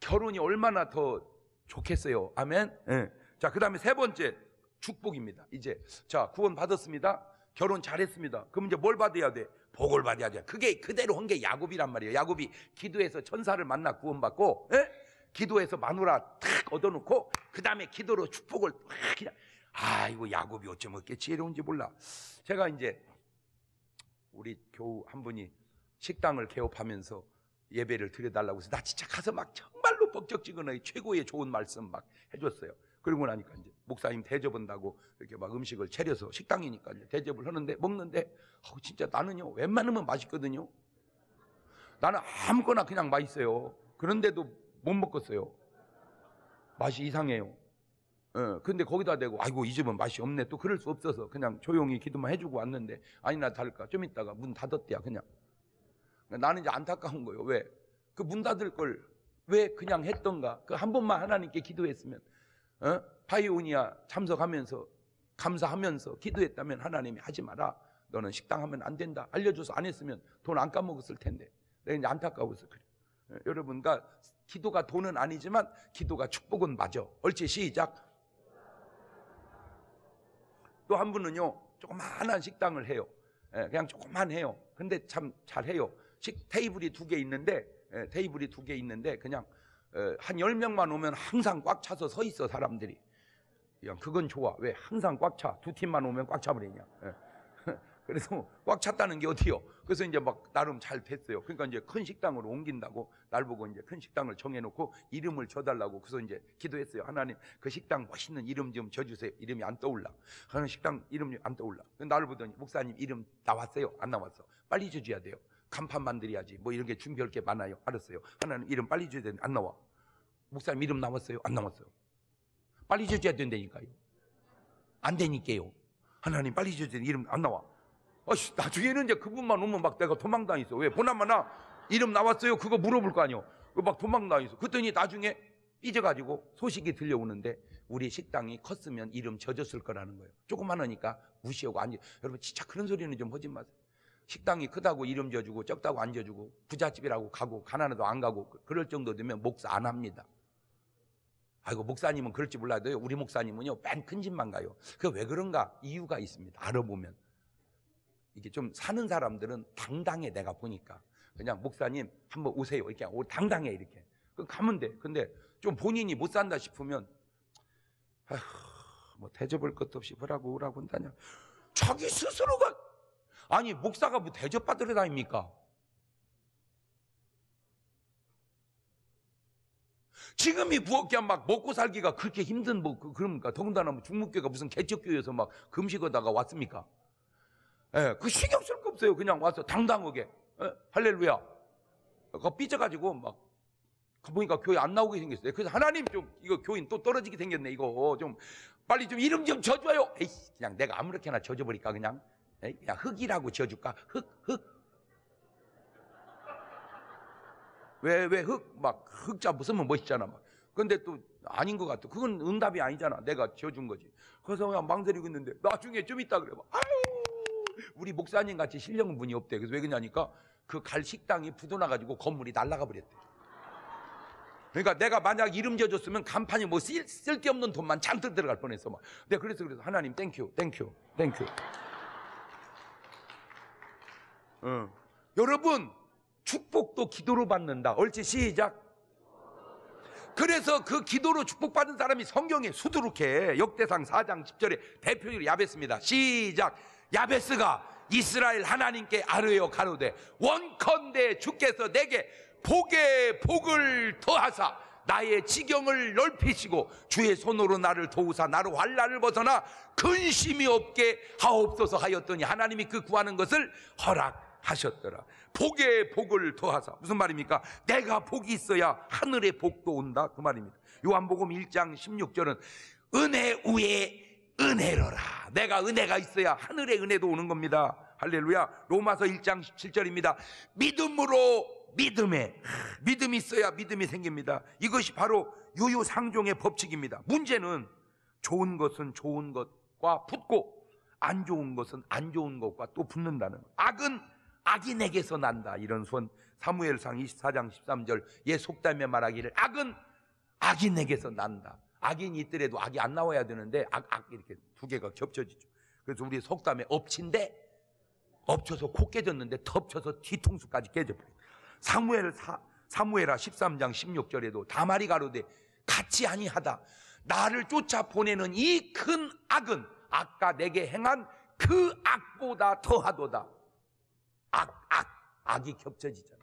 결혼이 얼마나 더 좋겠어요. 아멘. 네. 자, 그다음에 세 번째 축복입니다. 이제 자, 구원 받았습니다. 결혼 잘했습니다. 그럼 이제 뭘 받아야 돼? 복을 받아야 돼. 그게 그대로 한 게 야곱이란 말이에요. 야곱이 기도해서 천사를 만나 구원받고 에? 예? 기도해서 마누라 탁 얻어놓고 그 다음에 기도로 축복을 탁 아이고 야곱이 어쩜 어떻게 지혜로운지 몰라 제가 이제 우리 교우 한 분이 식당을 개업하면서 예배를 드려달라고 해서 나 진짜 가서 막 정말로 법적지근하게 최고의 좋은 말씀 막 해줬어요 그러고 나니까 이제 목사님 대접한다고 이렇게 막 음식을 차려서 식당이니까 이제 대접을 하는데 먹는데 아우 어, 진짜 나는요 웬만하면 맛있거든요 나는 아무거나 그냥 맛있어요 그런데도 못먹었어요 맛이 이상해요. 어, 근데 거기다 대고, 아이고, 이 집은 맛이 없네. 또 그럴 수 없어서 그냥 조용히 기도만 해주고 왔는데, 아니나 다를까. 좀 있다가 문 닫았대야, 그냥. 나는 이제 안타까운 거예요. 왜? 그 문 닫을 걸 왜 그냥 했던가? 그 한 번만 하나님께 기도했으면, 어? 파이오니아 참석하면서, 감사하면서 기도했다면 하나님이 하지 마라. 너는 식당 하면 안 된다. 알려줘서 안 했으면 돈 안 까먹었을 텐데. 내가 이제 안타까워서 그래. 여러분과 기도가 돈은 아니지만 기도가 축복은 맞아. 얼치 시작. 또 한 분은요, 조그만한 식당을 해요. 예, 그냥 조그만 해요. 근데 참 잘해요. 식 테이블이 두 개 있는데 예, 테이블이 두 개 있는데 그냥 어, 한열 명만 오면 항상 꽉 차서 서 있어 사람들이. 그건 좋아. 왜 항상 꽉 차. 두 팀만 오면 꽉 차버리냐. 예. 그래서 꽉 찼다는 게 어디요? 그래서 이제 막 나름 잘 됐어요. 그러니까 이제 큰 식당으로 옮긴다고 날 보고 이제 큰 식당을 정해놓고 이름을 줘달라고 그래서 이제 기도했어요. 하나님 그 식당 멋있는 이름 좀 줘주세요. 이름이 안 떠올라. 하는 식당 이름 이안 떠올라. 나를 보더니 목사님 이름 나왔어요? 안 나왔어? 빨리 줘줘야 돼요. 간판 만들어야지. 뭐 이런 게 준비할 게 많아요. 알았어요. 하나님 이름 빨리 줘야 되는데 안 나와. 목사님 이름 나왔어요? 안 나왔어요. 빨리 줘줘야 된다니까요. 안 되니까요. 하나님 빨리 줘야 되는 이름 안 나와. 어씨, 나중에는 이제 그분만 오면 막 내가 도망다니어. 왜? 보나마나 이름 나왔어요? 그거 물어볼 거 아니요. 막 도망다니어. 그랬더니 나중에 삐져가지고 소식이 들려오는데 우리 식당이 컸으면 이름 젖었을 거라는 거예요. 조그만하니까 무시하고 앉아. 여러분, 진짜 그런 소리는 좀 하지 마세요. 식당이 크다고 이름 져주고 적다고 안 져주고 부잣집이라고 가고 가난해도 안 가고 그, 그럴 정도 되면 목사 안 합니다. 아이고 목사님은 그럴지 몰라도요. 우리 목사님은요. 맨 큰 집만 가요. 그 왜 그런가 이유가 있습니다. 알아보면 이게 좀 사는 사람들은 당당해 내가 보니까 그냥 목사님 한번 오세요 이렇게 오 당당해 이렇게 그 가면 돼 근데 좀 본인이 못 산다 싶으면 아휴 뭐 대접할 것도 없이 뭐라고 오라고 한다냐 자기 스스로가 아니 목사가 뭐 대접받으러 다닙니까 지금이 부엌이야막 먹고 살기가 그렇게 힘든 뭐 그러니까 더군다나 뭐 중목교가 무슨 개척교회에서 막 금식하다가 왔습니까? 예, 그 신경 쓸 거 없어요. 그냥 와서 당당하게. 예, 할렐루야. 그거 삐져가지고 막 그 보니까 교회 안 나오게 생겼어요. 그래서 하나님 좀 이거 교인 또 떨어지게 생겼네. 이거 좀 빨리 좀 이름 좀 져줘요. 에이 그냥 내가 아무렇게나 져줘버릴까 그냥. 에이, 그냥 흙이라고 져줄까? 흙, 흙. 왜, 왜 흙, 막, 흙자 무슨 멋있잖아. 막. 근데 또 아닌 것 같아. 그건 응답이 아니잖아. 내가 지어준 거지. 그래서 그냥 망설이고 있는데 나중에 좀 있다 그래. 아유, 우리 목사님 같이 실력분이 은 없대. 그래서 왜 그러냐니까 그 갈 식당이 부도나가지고 건물이 날라가 버렸대. 그러니까 내가 만약 이름 지어줬으면 간판이 뭐 쓸, 데없는 돈만 잔뜩 들어갈 뻔했어. 막. 내가 그래서 그래서 하나님 땡큐, 땡큐, 땡큐. 응. 여러분 축복도 기도로 받는다. 얼치 시작. 그래서 그 기도로 축복받은 사람이 성경에 수두룩해. 역대상 4장 10절에 대표적으로 야베스입니다. 시작. 야베스가 이스라엘 하나님께 아뢰어 가로되 원컨대 주께서 내게 복의 복을 더하사 나의 지경을 넓히시고 주의 손으로 나를 도우사 나로 환란을 벗어나 근심이 없게 하옵소서 하였더니 하나님이 그 구하는 것을 허락하셨더라. 복에 복을 더하사. 무슨 말입니까? 내가 복이 있어야 하늘의 복도 온다. 그 말입니다. 요한복음 1장 16절은 은혜 우에 은혜로라. 내가 은혜가 있어야 하늘의 은혜도 오는 겁니다. 할렐루야. 로마서 1장 17절입니다. 믿음으로 믿음에 믿음이 있어야 믿음이 생깁니다. 이것이 바로 유유상종의 법칙입니다. 문제는 좋은 것은 좋은 것과 붙고 안 좋은 것은 안 좋은 것과 또 붙는다는 악은 악인에게서 난다. 이런 손 사무엘상 24장 13절 예 속담에 말하기를 악은 악인에게서 난다. 악인이 있더라도 악이 안 나와야 되는데 악, 악 이렇게 두 개가 겹쳐지죠. 그래서 우리 속담에 엎친데 엎쳐서 코 깨졌는데 덮쳐서 뒤통수까지 깨져버려. 사무엘 사, 사무엘하 13장 16절에도 다말이 가로되 같이 아니하다. 나를 쫓아 보내는 이 큰 악은 아까 내게 행한 그 악보다 더하도다. 악, 악, 악이 겹쳐지잖아.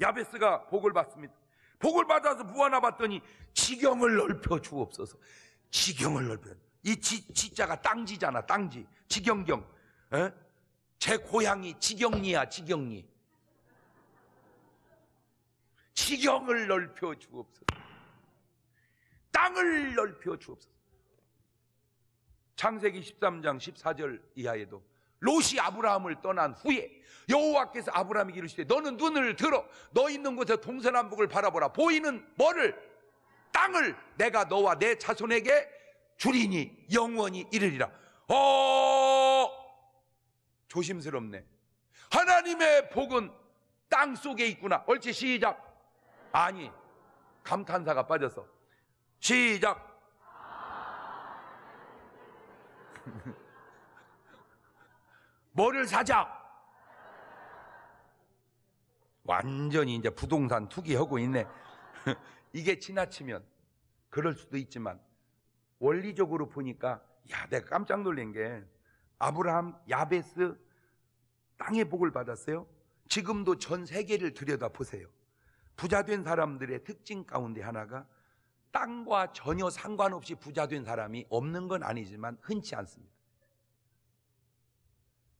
야베스가 복을 받습니다. 복을 받아서 무하나봤더니 지경을 넓혀 주옵소서. 지경을 넓혀. 이 지, 지자가 땅지잖아, 땅지. 지경경. 에? 제 고향이 지경리야, 지경리. 지경을 넓혀 주옵소서. 땅을 넓혀 주옵소서. 창세기 13장 14절 이하에도 롯이 아브라함을 떠난 후에 여호와께서 아브라함에게 이르시되 너는 눈을 들어 너 있는 곳에 동서남북을 바라보라 보이는 뭐를 땅을 내가 너와 내 자손에게 주리니 영원히 이르리라 어 조심스럽네 하나님의 복은 땅 속에 있구나 얼치 시작 아니 감탄사가 빠져서 시작 뭐를 사자? 완전히 이제 부동산 투기하고 있네. 이게 지나치면 그럴 수도 있지만 원리적으로 보니까 야, 내가 깜짝 놀란 게 아브라함, 야베스 땅의 복을 받았어요. 지금도 전 세계를 들여다 보세요. 부자 된 사람들의 특징 가운데 하나가 땅과 전혀 상관없이 부자 된 사람이 없는 건 아니지만 흔치 않습니다.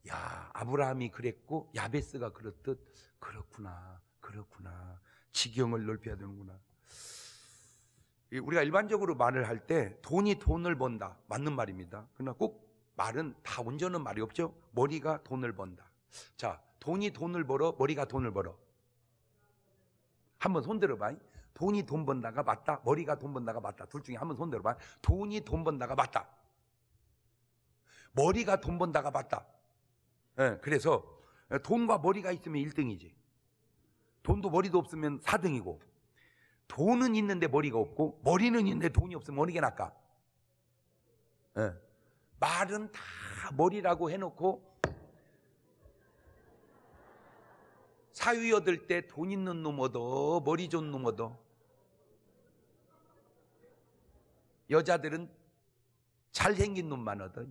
야, 아브라함이 그랬고 야베스가 그렇듯 그렇구나. 그렇구나. 지경을 넓혀야 되는구나. 우리가 일반적으로 말을 할 때 돈이 돈을 번다. 맞는 말입니다. 그러나 꼭 말은 다 온전한 말이 없죠. 머리가 돈을 번다. 자, 돈이 돈을 벌어, 머리가 돈을 벌어. 한번 손들어 봐. 돈이 돈 번다가 맞다. 머리가 돈 번다가 맞다. 둘 중에 한번 손들어 봐. 돈이 돈 번다가 맞다. 머리가 돈 번다가 맞다. 예, 그래서 돈과 머리가 있으면 1등이지. 돈도 머리도 없으면 4등이고. 돈은 있는데 머리가 없고, 머리는 있는데 돈이 없으면 어느 게 낫까? 예. 말은 다 머리라고 해놓고, 사위 얻을 때 돈 있는 놈 얻어, 머리 좋은 놈 얻어. 여자들은 잘생긴 놈만 얻어.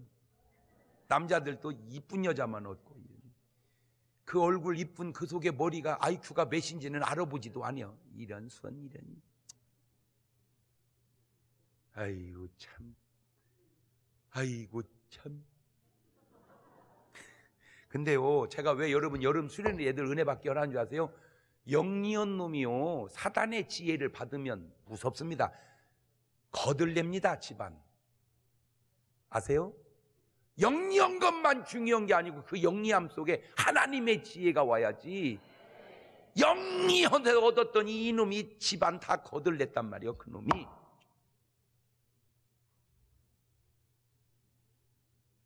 남자들도 이쁜 여자만 얻고 그 얼굴 이쁜 그 속에 머리가 IQ가 몇인지는 알아보지도 않아요 이런 수 이런 아이고 참 아이고 참 근데요 제가 왜 여러분 여름 수련회 애들 은혜 받기 원려운줄 아세요? 영리한 놈이요 사단의 지혜를 받으면 무섭습니다 거들냅니다 집안 아세요? 영리한 것만 중요한 게 아니고 그 영리함 속에 하나님의 지혜가 와야지. 영리한 데 얻었던 이놈이 집안 다 거들냈단 말이에요. 그놈이.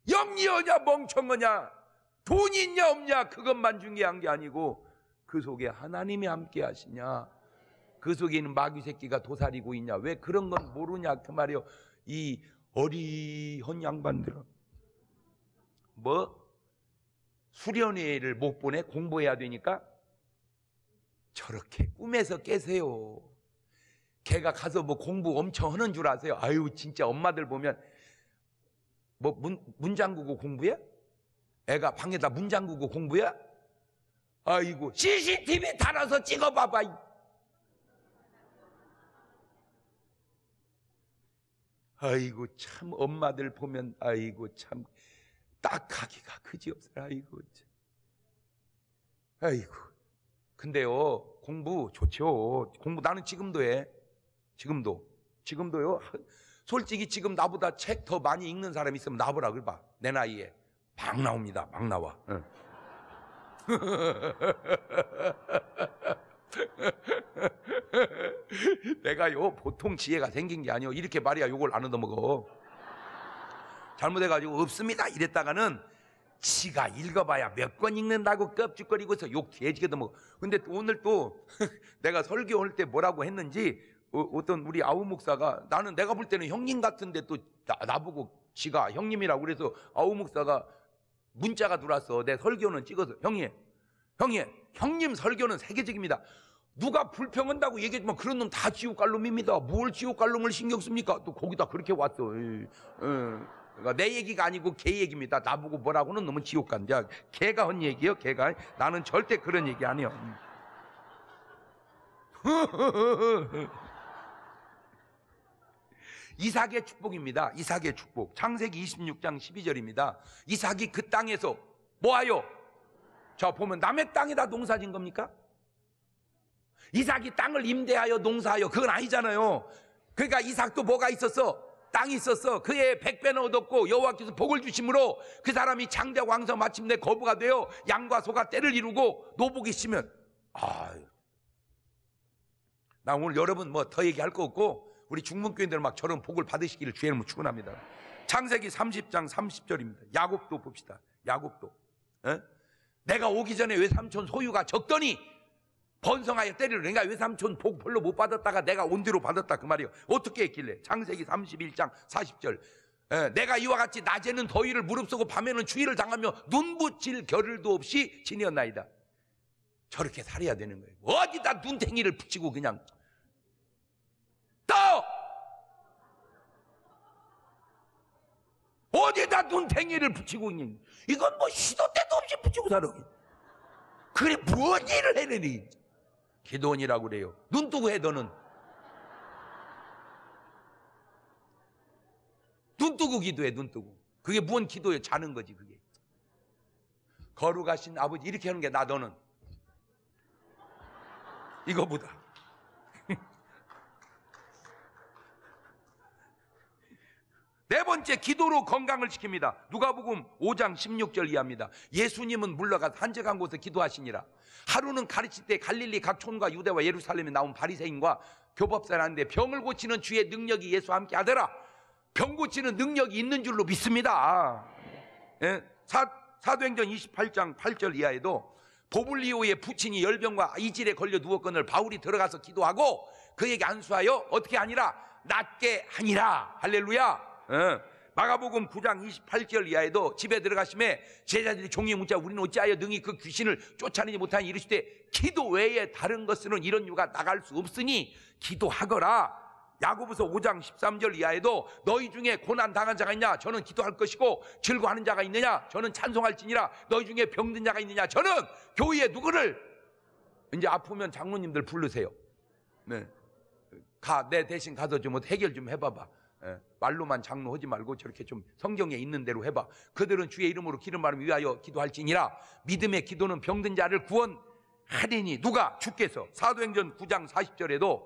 영리하냐 멍청거냐돈 있냐 없냐 그것만 중요한 게 아니고 그 속에 하나님이 함께 하시냐 그 속에 있는 마귀 새끼가 도사리고 있냐 왜 그런 건 모르냐 그 말이요 이 어리헌 양반들은 뭐 수련회를 못 보내 공부해야 되니까 저렇게 꿈에서 깨세요. 걔가 가서 뭐 공부 엄청 하는 줄 아세요? 아유 진짜 엄마들 보면 뭐 문, 문 잠그고 공부야? 애가 방에다 문장그고 공부야? 아이고 CCTV 달아서 찍어봐봐. 아이고 참 엄마들 보면 아이고 참 딱하기가 그지없어요아이고 아이고. 근데요 공부 좋죠. 공부 나는 지금도 해. 지금도 지금도요. 솔직히 지금 나보다 책 더 많이 읽는 사람이 있으면 나보라 그래 봐. 내 나이에 막 나옵니다. 막 나와. 응. 예. 내가요 보통 지혜가 생긴 게 아니요 이렇게 말이야 요걸 안 얻어먹어 잘못해가지고 없습니다 이랬다가는 지가 읽어봐야 몇 권 읽는다고 껍질거리고서욕 개지게도 먹어. 근데 오늘 또 내가 설교할 때 뭐라고 했는지 어, 떤 우리 아우 목사가 나는 내가 볼 때는 형님 같은데 또 나, 보고 지가 형님이라고 그래서 아우 목사가 문자가 들어와서내 설교는 찍어서 형님, 형님, 형님 설교는 세계적입니다. 누가 불평한다고 얘기했지만 그런 놈 다 지옥 갈놈입니다. 뭘 지옥 갈놈을 신경 씁니까? 또 거기다 그렇게 왔어. 에이, 에이. 어. 그러니까 내 얘기가 아니고 개 얘기입니다. 나보고 뭐라고는 너무 지옥 간다. 개가한 얘기요, 개가 나는 절대 그런 얘기 아니요. 이삭의 축복입니다. 이삭의 축복. 창세기 26장 12절입니다. 이삭이 그 땅에서 뭐하요저 보면 남의 땅에다 농사진 겁니까? 이삭이 땅을 임대하여 농사하여 그건 아니잖아요. 그러니까 이삭도 뭐가 있었어? 땅이 있었어. 그의 백배는 얻었고 여호와께서 복을 주심으로 그 사람이 장자 왕성 마침내 거부가 되어 양과 소가 때를 이루고 노복이 심면 아유. 나 오늘 여러분 뭐 더 얘기할 거 없고 우리 중문교인들 막 저런 복을 받으시기를 주의 이름으로 축원합니다. 창세기 30장 30절입니다. 야곱도 봅시다. 야곱도. 에? 내가 오기 전에 외삼촌 소유가 적더니 번성하여 때리러 내가 외삼촌 복 별로 못 받았다가 내가 온 뒤로 받았다 그말이요 어떻게 했길래 창세기 31장 40절 에, 내가 이와 같이 낮에는 더위를 무릅쓰고 밤에는 추위를 당하며 눈붙일 겨를도 없이 지녔나이다 저렇게 살아야 되는 거예요 어디다 눈탱이를 붙이고 그냥 떠 어디다 눈탱이를 붙이고 있니 이건 뭐 시도 때도 없이 붙이고 살아 그래 뭔 일을 해내니 기도원이라고 그래요. 눈 뜨고 해, 너는. 눈 뜨고 기도해, 눈 뜨고. 그게 무슨 기도예요? 자는 거지, 그게. 거룩하신 아버지, 이렇게 하는 게 나, 너는. 이거보다. 네 번째 기도로 건강을 지킵니다. 누가복음 5장 16절 이하입니다. 예수님은 물러가 산적한 곳에 기도하시니라. 하루는 가르칠 때 갈릴리 각촌과 유대와 예루살렘에 나온 바리새인과 교법사라는데 병을 고치는 주의 능력이 예수와 함께 하더라. 병 고치는 능력이 있는 줄로 믿습니다. 예, 사, 사도행전 28장 8절 이하에도 보블리오의 부친이 열병과 이질에 걸려 누웠건을 바울이 들어가서 기도하고 그에게 안수하여 어떻게 아니라 낫게 하니라. 할렐루야. 어? 마가복음 9장 28절 이하에도 집에 들어가심에 제자들이 종이 묻자 우리는 어찌하여 능히 그 귀신을 쫓아내지 못하니 이르시되 기도 외에 다른 것은 이런 이 유가 나갈 수 없으니 기도하거라 야고보서 5장 13절 이하에도 너희 중에 고난 당한 자가 있냐 저는 기도할 것이고 즐거워하는 자가 있느냐 저는 찬송할지니라 너희 중에 병든 자가 있느냐 저는 교회에 누구를 이제 아프면 장로님들 부르세요 네. 가 내 대신 가서 좀 해결 좀 해봐봐 예, 말로만 장로하지 말고 저렇게 좀 성경에 있는 대로 해봐. 그들은 주의 이름으로 기름 바름 위하여 기도할지니라. 믿음의 기도는 병든 자를 구원하리니 누가 주께서 사도행전 9장 40절에도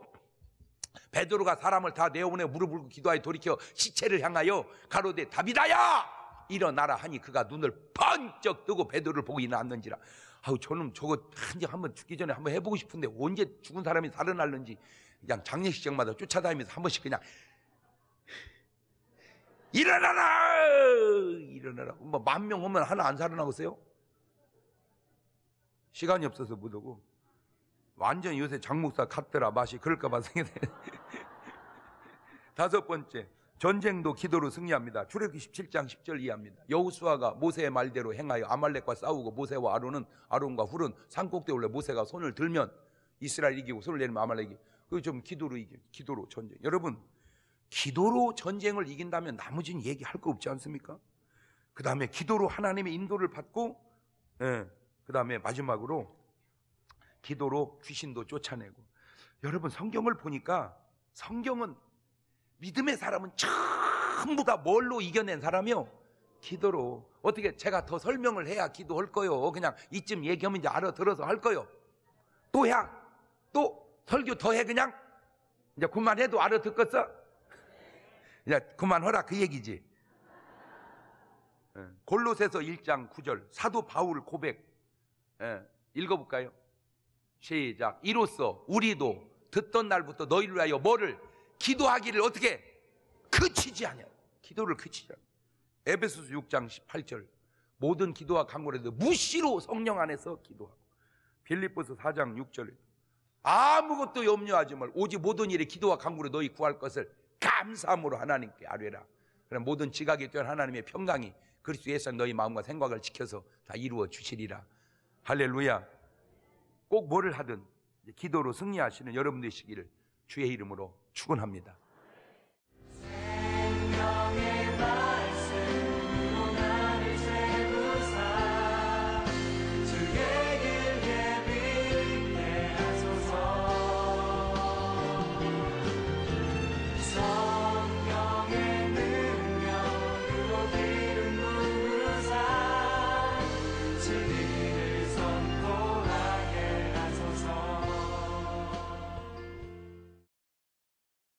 베드로가 사람을 다 내어보내 무릎을 고 기도하여 돌이켜 시체를 향하여 가로대 다비다야 일어나라 하니 그가 눈을 번쩍 뜨고 베드로를 보고 일어났는지라. 아우 저는 저거 한지 한번 죽기 전에 한번 해보고 싶은데 언제 죽은 사람이 살아날는지 그냥 장례식장마다 쫓아다니면서 한 번씩 그냥 일어나라! 일어나라. 뭐 만 명 오면 하나 안 살아나겠어요? 시간이 없어서 못하고. 완전 요새 장목사 같더라 맛이 그럴까봐 생겼네. 다섯 번째. 전쟁도 기도로 승리합니다. 출애굽기 17장 10절 이해합니다. 여우수아가 모세의 말대로 행하여 아말렉과 싸우고 모세와 아론은 아론과 훌은 산꼭대 올라 모세가 손을 들면 이스라엘 이기고 손을 내리면 아말렉이. 그 좀 기도로 이기 기도로 전쟁. 여러분 기도로 전쟁을 이긴다면 나머지는 얘기할 거 없지 않습니까? 그 다음에 기도로 하나님의 인도를 받고, 예, 그 다음에 마지막으로 기도로 귀신도 쫓아내고. 여러분, 성경을 보니까 성경은 믿음의 사람은 전부 다 뭘로 이겨낸 사람이요? 기도로. 어떻게 제가 더 설명을 해야 기도할 거요. 그냥 이쯤 얘기하면 이제 알아들어서 할 거요. 또 해. 또 설교 더 해, 그냥. 이제 그만해도 알아듣겠어? 이 그만하라 그 얘기지. 예. 골로새서 1장 9절 사도 바울 고백 예. 읽어볼까요? 시작 이로써 우리도 듣던 날부터 너희를 위하여 뭐를 기도하기를 어떻게 그치지 않냐 기도를 그치지 않냐 에베소서 6장 18절 모든 기도와 간구에도 무시로 성령 안에서 기도하고 빌립보서 4장 6절에 아무것도 염려하지 말 오직 모든 일에 기도와 간구로 너희 구할 것을 감사함으로 하나님께 아뢰라. 그럼 모든 지각이 뛰어난 하나님의 평강이 그리스도 예수 너희 마음과 생각을 지켜서 다 이루어 주시리라. 할렐루야. 꼭 뭐를 하든 기도로 승리하시는 여러분 들이시기를 주의 이름으로 축원합니다.